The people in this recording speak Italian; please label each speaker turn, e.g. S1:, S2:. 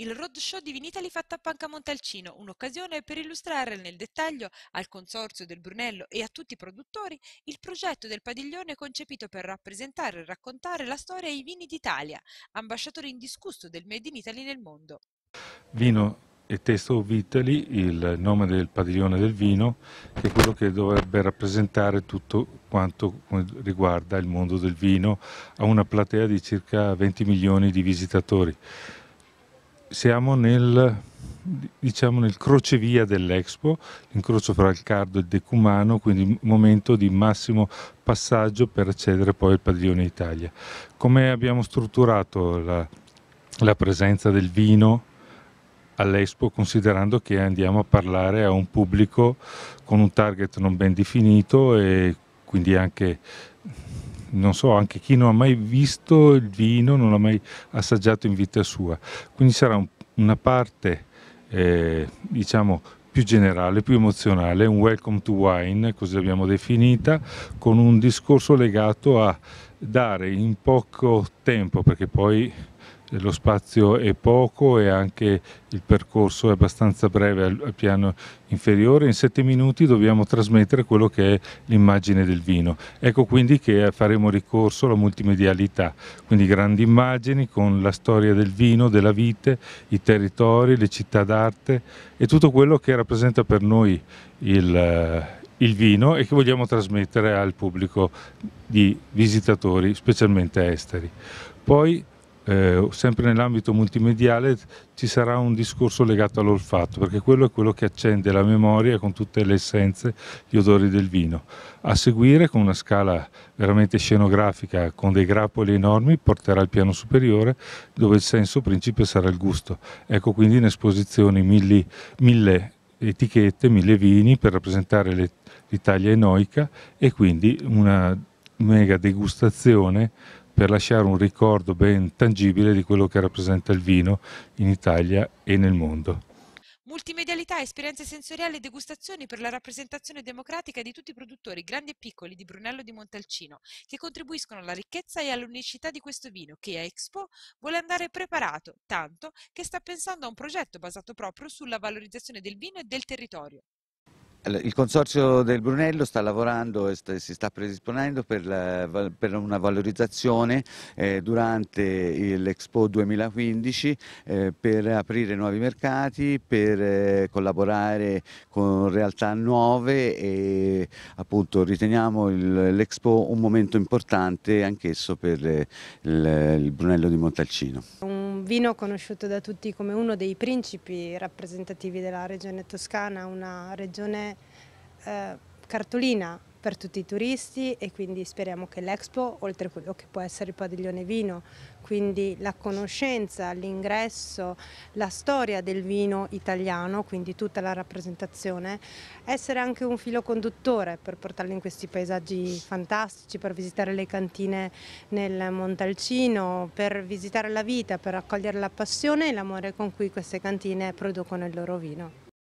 S1: Il roadshow di Vinitali fatto a Panca Montalcino, un'occasione per illustrare nel dettaglio al Consorzio del Brunello e a tutti i produttori il progetto del padiglione concepito per rappresentare e raccontare la storia e i vini d'Italia, ambasciatore indiscusso del Made in Italy nel
S2: mondo. Vino e Testo Vitali, il nome del padiglione del vino, che è quello che dovrebbe rappresentare tutto quanto riguarda il mondo del vino a una platea di circa 20 milioni di visitatori siamo nel, diciamo, nel crocevia dell'Expo, l'incrocio fra il Cardo e il Decumano, quindi momento di massimo passaggio per accedere poi al Padiglione Italia. Come abbiamo strutturato la, la presenza del vino all'Expo considerando che andiamo a parlare a un pubblico con un target non ben definito e quindi anche non so, anche chi non ha mai visto il vino, non l'ha mai assaggiato in vita sua. Quindi sarà un, una parte, eh, diciamo, più generale, più emozionale, un welcome to wine, così l'abbiamo definita, con un discorso legato a dare in poco tempo, perché poi lo spazio è poco e anche il percorso è abbastanza breve al, piano inferiore. In sette minuti dobbiamo trasmettere quello che è l'immagine del vino. Ecco quindi che faremo ricorso alla multimedialità, quindi grandi immagini con la storia del vino, della vite, i territori, le città d'arte e tutto quello che rappresenta per noi il, il vino e che vogliamo trasmettere al pubblico di visitatori, specialmente esteri. Poi eh, sempre nell'ambito multimediale ci sarà un discorso legato all'olfatto, perché quello è quello che accende la memoria con tutte le essenze, gli odori del vino. A seguire, con una scala veramente scenografica, con dei grappoli enormi, porterà al piano superiore, dove il senso principe sarà il gusto. Ecco quindi in esposizione mille, mille etichette, mille vini per rappresentare l'Italia enoica e quindi una mega degustazione per lasciare un ricordo ben tangibile di quello che rappresenta il vino in Italia e nel mondo.
S1: Multimedialità, esperienze sensoriali e degustazioni per la rappresentazione democratica di tutti i produttori, grandi e piccoli, di Brunello di Montalcino, che contribuiscono alla ricchezza e all'unicità di questo vino, che a Expo vuole andare preparato, tanto che sta pensando a un progetto basato proprio sulla valorizzazione del vino e del territorio.
S3: Il Consorzio del Brunello sta lavorando e sta, si sta predisponendo per, la, per una valorizzazione eh, durante l'Expo 2015 eh, per aprire nuovi mercati, per eh, collaborare con realtà nuove e appunto riteniamo l'Expo un momento importante anch'esso per eh, il, il Brunello di Montalcino
S4: vino conosciuto da tutti come uno dei principi rappresentativi della regione toscana, una regione eh, cartolina, per tutti i turisti e quindi speriamo che l'Expo, oltre a quello che può essere il padiglione vino, quindi la conoscenza, l'ingresso, la storia del vino italiano, quindi tutta la rappresentazione, essere anche un filo conduttore per portarli in questi paesaggi fantastici, per visitare le cantine nel Montalcino, per visitare la vita, per accogliere la passione e l'amore con cui queste cantine producono il loro vino.